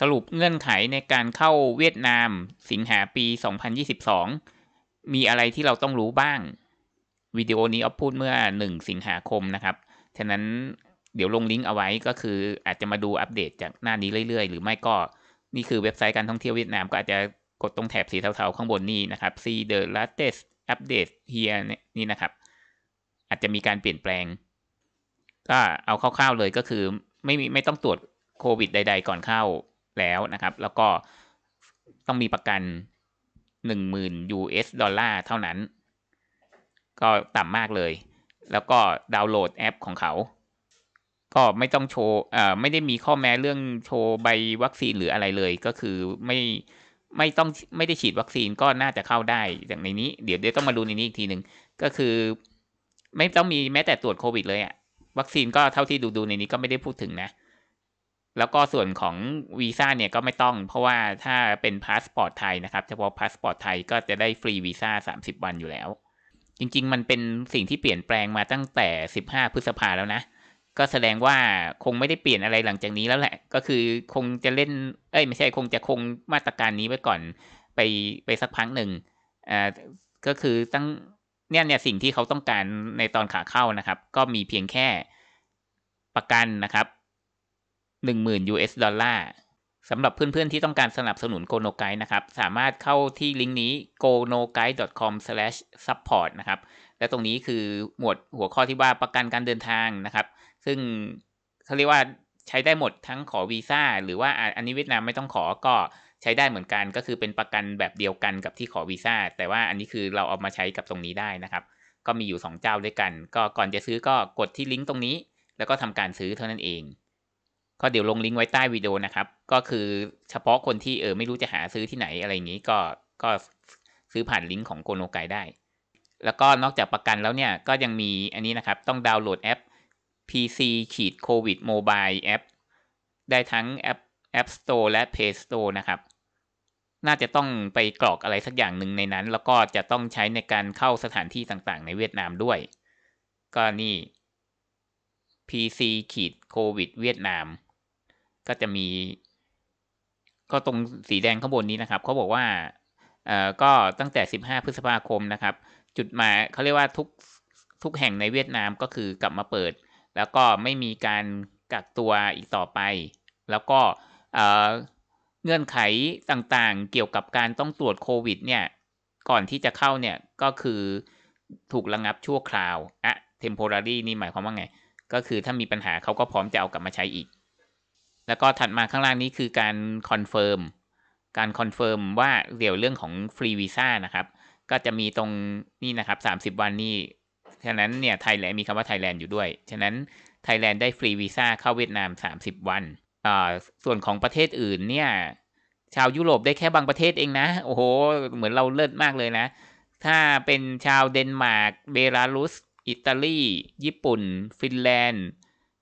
สรุปเงื่อนไขในการเข้าเวียดนามสิงหาปี 2022 มีอะไรที่เราต้องรู้บ้าง วิดีโอนี้ออาพูดเมื่อ 1 สิงหาคมนะครับฉะนั้นเดี๋ยวลงลิงก์เอาไว้ก็คืออาจจะมาดูอัปเดตจากหน้านี้เรื่อยๆ หรือไม่ก็นี่คือเว็บไซต์การท่องเที่ยวเวียดนามก็อาจจะกดตรงแถบสีเทาๆข้างบนนี้นะครับ see the latest update here นี่นะครับอาจจะมีการเปลี่ยนแปลงก็เอาคร่าวๆเลยก็คือไม่มีไม่ต้องตรวจโควิดใด ๆก่อนเข้าแล้วนะครับแล้วก็ต้องมีประกัน10,000 US ดอลลาร์เท่านั้น ก็ต่ำมากเลย แล้วก็ดาวน์โหลดแอปของเขา ก็ไม่ต้องโชว์ไม่ได้มีข้อแม้เรื่องโชว์ใบวัคซีนหรืออะไรเลย ก็คือไม่ไม่ต้องไม่ได้ฉีดวัคซีนก็น่าจะเข้าได้จากในนี้เดี๋ยวเดี๋ยวต้องมาดูในนี้อีกทีหนึ่งก็คือ ไม่ต้องมีแม้แต่ตรวจโควิดเลยอะวัคซีนก็เท่าที่ดูดูในนี้ก็ไม่ได้พูดถึงนะแล้วก็ส่วนของวีซ่าเนี่ยก็ไม่ต้องเพราะว่าถ้าเป็นพาสปอร์ตไทยนะครับเฉพาะพาสปอร์ตไทยก็จะได้ฟรีวีซ่า30 วันอยู่แล้ว จริงๆมันเป็นสิ่งที่เปลี่ยนแปลงมาตั้งแต่15พฤษภาแล้วนะก็แสดงว่าคงไม่ได้เปลี่ยนอะไรหลังจากนี้แล้วแหละ ก็คือคงจะเล่นเอ้ยไม่ใช่คงจะคงมาตรการนี้ไว้ก่อนไปไปสักพักหนึ่งอ่าก็คือตั้งเนี่ยเนี่ยสิ่งที่เขาต้องการในตอนขาเข้านะครับ ก็มีเพียงแค่ประกันนะครับ10,000 US ดอลลาร์สำหรับเพื่อนๆ ที่ต้องการสนับสนุนโกโนไกด์นะครับสามารถเข้าที่ลิงก์นี้ g o n o g u i d e c o m s u p p o r t นะครับและตรงนี้คือหมวดหัวข้อที่ว่าประกันการเดินทางนะครับ ซึ่งเขาเรียกว่าใช้ได้หมดทั้งขอวีซ่าหรือว่าอันนี้เวียดนามไม่ต้องขอก็ใช้ได้เหมือนกันก็คือเป็นประกันแบบเดียวกันกับที่ขอวีซ่าแต่ว่าอันนี้คือเราเอามาใช้กับตรงนี้ได้นะครับ ก็มีอยู่2เจ้าด้วยกันก็ก่อนจะซื้อก็กดที่ลิงก์ตรงนี้ แล้วก็ทำการซื้อเท่านั้นเองก็เดี๋ยวลงลิงก์ไว้ใต้วิดีโอนะครับ ก็คือเฉพาะคนที่เออไม่รู้จะหาซื้อที่ไหนอะไรอย่างนี้ก็ ก็ซื้อผ่านลิงก์ของโกโนไกได้ แล้วก็นอกจากประกันแล้วเนี่ยก็ยังมีอันนี้นะครับต้องดาวน์โหลดแอป PC ขีดโควิดโมบายแอปได้ทั้งแอป App Store และ Play Store นะครับ น่าจะต้องไปกรอกอะไรสักอย่างหนึ่งในนั้น แล้วก็จะต้องใช้ในการเข้าสถานที่ต่างๆ ในเวียดนามด้วย ก็นี่ PC ขีดโควิดเวียดนามก็จะมี ก็ตรงสีแดงข้างบนนี้นะครับเขาบอกว่า เอ่อ ก็ตั้งแต่ 15 พฤษภาคมนะครับ จุดหมายเขาเรียกว่า ทุก ทุกแห่งในเวียดนามก็คือกลับมาเปิด แล้วก็ไม่มีการกักตัวอีกต่อไป แล้วก็เอ่อ เงื่อนไขต่างๆ เกี่ยวกับการต้องตรวจโควิดเนี่ย ก่อนที่จะเข้าเนี่ย ก็คือถูกระงับชั่วคราวอะ temporary นี่หมายความว่าไงก็คือถ้ามีปัญหาเขาก็พร้อมจะเอากลับมาใช้อีกแล้วก็ถัดมาข้างล่างนี้คือการคอนเฟิร์มการคอนเฟิร์มว่าเดี๋ยวเรื่องของฟรีวีซ่านะครับ ก็จะมีตรงนี่นะครับ 30 วันนี่ฉะนั้นเนี่ย ไทยแลนด์มีคำว่าไทยแลนด์อยู่ด้วย ฉะนั้นไทยแลนด์ได้ฟรีวีซ่าเข้าเวียดนาม 30 วันอ่าส่วนของประเทศอื่นเนี่ย ชาวยุโรปได้แค่บางประเทศเองนะ โอ้โห เหมือนเราเลิศมากเลยนะ ถ้าเป็นชาวเดนมาร์กเบลารุส อิตาลีญี่ปุ่น ฟินแลนด์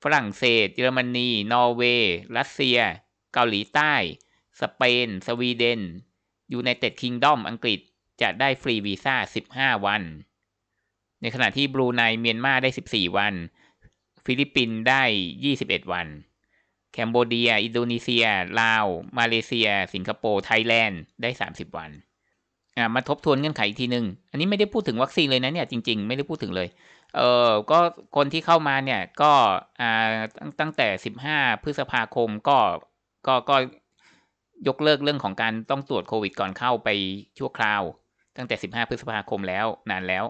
ฝรั่งเศส เยอรมนี นอร์เวย์ รัสเซีย เกาหลีใต้ สเปน สวีเดน อยู่ในเต็ดคิงดอมอังกฤษจะได้ฟรีวีซ่า 15 วัน ในขณะที่บรูไน เมียนมาได้ 14 วัน ฟิลิปปินส์ได้ 21 วัน แคนโบเดีย อินโดนีเซีย ลาว มาเลเซีย สิงคโปร์ ไทยแลนด์ได้ 30 วัน มาทบทวนเงื่อนไขอีกทีหนึ่งอันนี้ไม่ได้พูดถึงวัคซีนเลยนะเนี่ยจริงๆไม่ได้พูดถึงเลยเออก็คนที่เข้ามาเนี่ยก็อ่าตั้งแต่สิบห้าพฤษภาคมก็ก็ก็ยกเลิกเรื่องของการต้องตรวจโควิดก่อนเข้าไปชั่วคราวตั้งแต่ 15 พฤษภาคมแล้วนานแล้ว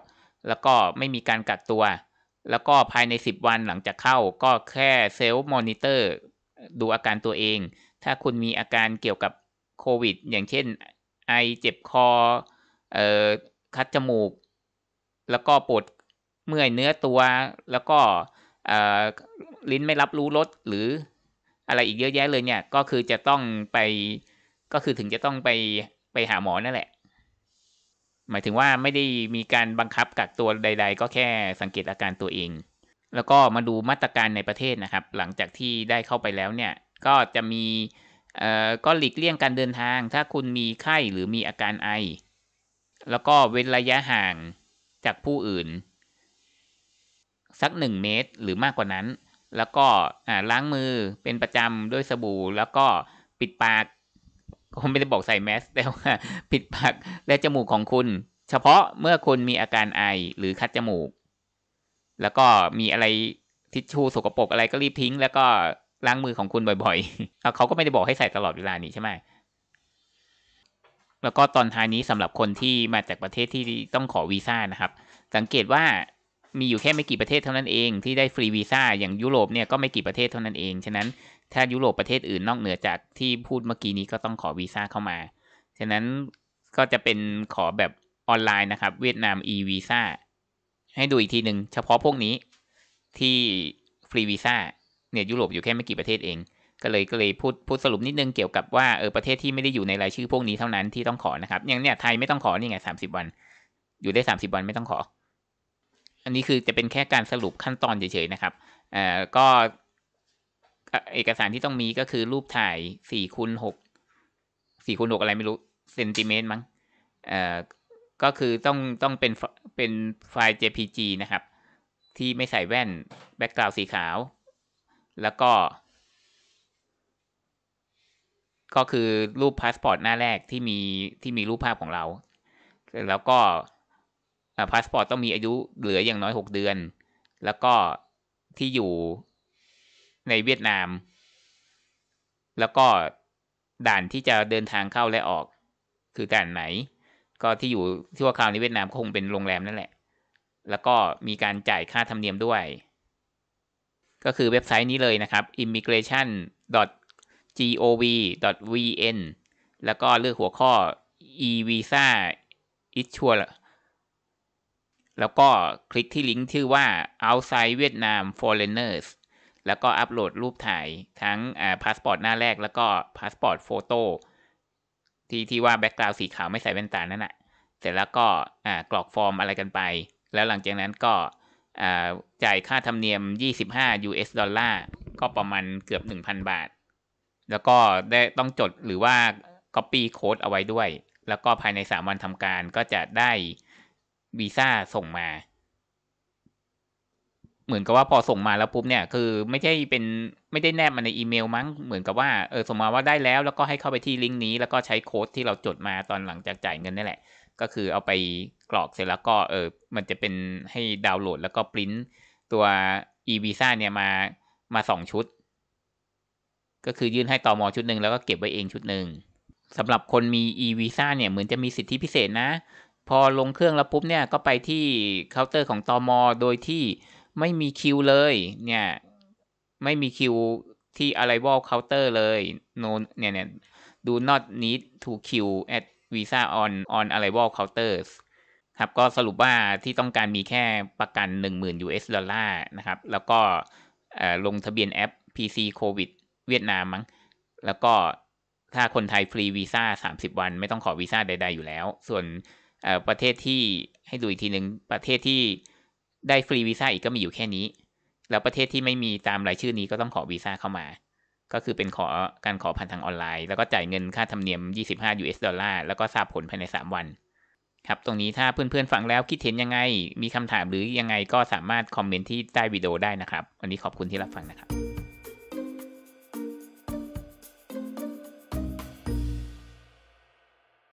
แล้วก็ไม่มีการกักตัว แล้วก็ภายใน 10 วันหลังจากเข้า ก็แค่เซลล์มอนิเตอร์ดูอาการตัวเองถ้าคุณมีอาการเกี่ยวกับโควิดอย่างเช่นไอเจ็บคอเอ่อคัดจมูก แล้วก็ปวดเมื่อยเนื้อตัวแล้วก็ลิ้นไม่รับรู้รสหรืออะไรอีกเยอะแยะเลยเนี่ยก็คือจะต้องไปก็คือถึงจะต้องไปไปหาหมอนั่นแหละ หมายถึงว่าไม่ได้มีการบังคับกักตัวใด ๆ ก็แค่สังเกตอาการตัวเอง แล้วก็มาดูมาตรการในประเทศนะครับ หลังจากที่ได้เข้าไปแล้วเนี่ยก็จะมีเอ่อก็หลีกเลี่ยงการเดินทาง ถ้าคุณมีไข้หรือมีอาการไอ แล้วก็เว้นระยะห่างจากผู้อื่นสัก1 เมตรหรือมากกว่านั้น แล้วก็ล้างมือเป็นประจำด้วยสบู่ แล้วก็ปิดปากผมไม่ได้บอกใส่แมสแต่ว่าปิดปากและจมูกของคุณ เฉพาะเมื่อคุณมีอาการไอหรือคัดจมูก แล้วก็มีอะไรทิชชู่สกปรกอะไรก็รีบทิ้ง แล้วก็ล้างมือของคุณบ่อยๆเขาก็ไม่ได้บอกให้ใส่ตลอดเวลานี้ใช่ไหมแล้วก็ตอนท้ายนี้สำหรับคนที่มาจากประเทศที่ต้องขอวีซ่านะครับ สังเกตว่ามีอยู่แค่ไม่กี่ประเทศเท่านั้นเองที่ได้ฟรีวีซ่าอย่างยุโรปเนี่ยก็ไม่กี่ประเทศเท่านั้นเองฉะนั้นถ้ายุโรปประเทศอื่นนอกเหนือจากที่พูดเมื่อกี้นี้ก็ต้องขอวีซ่าเข้ามาฉะนั้นก็จะเป็นขอแบบออนไลน์นะครับเวียดนาม e วีซ่าให้ดูอีกทีหนึ่งเฉพาะพวกนี้ที่ฟรีวีซ่าเนี่ยยุโรป อยู่แค่ไม่กี่ประเทศเอง ก็เลยก็เลยพูดพูดสรุปนิดนึงเกี่ยวกับว่าเออประเทศที่ไม่ได้อยู่ในรายชื่อพวกนี้เท่านั้นที่ต้องขอนะครับ อย่างเนี่ยไทยไม่ต้องขอนี่ไงสามสิบวันอยู่ได้ิบวันไม่ต้องขออันนี้คือจะเป็นแค่การสรุปขั้นตอนเฉยๆนะครับอ่าก็เอกสารที่ต้องมีก็คือรูปถ่ายสี่คูณหกสี่คูณหกอะไรไม่รู้เซนติเมตรมั้ง เอ่อ ก็คือต้องต้องเป็นเป็นไฟล์ JPG นะครับ ที่ไม่ใส่แว่นแบ็กกราวด์สีขาว แล้วก็ ก็คือรูปพาสปอร์ตหน้าแรกที่มีที่มีรูปภาพของเรา แล้วก็พาสปอร์ตต้องมีอายุเหลืออย่างน้อยหกเดือน แล้วก็ที่อยู่ในเวียดนาม แล้วก็ด่านที่จะเดินทางเข้าและออก คือด่านไหน ก็ที่อยู่ที่ว่าคราวนี้เวียดนามก็คงเป็นโรงแรมนั่นแหละ แล้วก็มีการจ่ายค่าธรรมเนียมด้วย ก็คือเว็บไซต์นี้เลยนะครับ immigration gov vn แล้วก็เลือกหัวข้อ e visa issuer แล้วก็คลิกที่ลิงก์ชื่อว่า outside Vietnam foreigners แล้วก็อัปโหลดรูปถ่ายทั้งพาสปอร์ตหน้าแรกแล้วก็พาสปอร์ตโฟโต้ที่ที่ว่าแบ็กกราวด์สีขาวไม่ใส่แว่นตานั่นแหละเสร็จแล้วก็กรอกฟอร์มอะไรกันไป แล้วหลังจากนั้นก็จ่ายค่าธรรมเนียม 25 US ดอลลาร์ก็ประมาณเกือบ 1,000 บาท แล้วก็ได้ต้องจดหรือว่า Copy Code เอาไว้ด้วย แล้วก็ภายใน 3 วันทำการก็จะได้วีซ่าส่งมา เหมือนกับว่าพอส่งมาแล้วปุ๊บเนี่ยคือ ไม่ใช่เป็นไม่ได้แนบมาในอีเมลมั้ง เหมือนกับว่าเออส่งมาว่าได้แล้ว แล้วก็ให้เข้าไปที่ลิงก์นี้ แล้วก็ใช้โค้ดที่เราจดมาตอนหลังจากจ่ายเงินนี่แหละ ก็คือเอาไปกรอกเสร็จแล้วก็เออมันจะเป็นให้ดาวน์โหลด แล้วก็ปริ้นตัวอีวีซ่าเนี่ยมามาสองชุดก็คือยื่นให้ตอมอชุดหนึ่งแล้วก็เก็บไว้เองชุดหนึ่งสำหรับคนมี e visa เนี่ยเหมือนจะมีสิทธิพิเศษนะพอลงเครื่องแล้วปุ๊บเนี่ยก็ไปที่เคาน์เตอร์ของตอมอโดยที่ไม่มีคิวเลย เนี่ย ไม่มีคิวที่อะไรวอลเคาน์เตอร์เลย โนเนี่ยเนี่ยดู not need to queue at visa on on arrival counters ครับก็สรุปว่าที่ต้องการมีแค่ประกัน 10,000 US ดอลลาร์นะครับ แล้วก็ลงทะเบียนแอป PC COVID เวียดนามมั้งแล้วก็ถ้าคนไทยฟรีวีซ่า30 วัน ไม่ต้องขอวีซ่าใด ๆอยู่แล้ว ส่วนประเทศที่ให้ดูอีกทีหนึ่งประเทศที่ได้ฟรีวีซ่าอีกก็มีอยู่แค่นี้แล้วประเทศที่ไม่มีตามรายชื่อนี้ก็ต้องขอวีซ่าเข้ามาก็คือเป็นขอการขอผ่านทางออนไลน์แล้วก็จ่ายเงินค่าธรรมเนียม25 US ดอลลาร์แล้วก็ทราบผลภายใน 3 วัน ครับตรงนี้ถ้าเพื่อนๆฟังแล้วคิดเห็นยังไงมีคำถามหรือยังไงก็สามารถคอมเมนต์ที่ใต้วิดีโอได้นะครับวันนี้ขอบคุณที่รับฟังนะครับ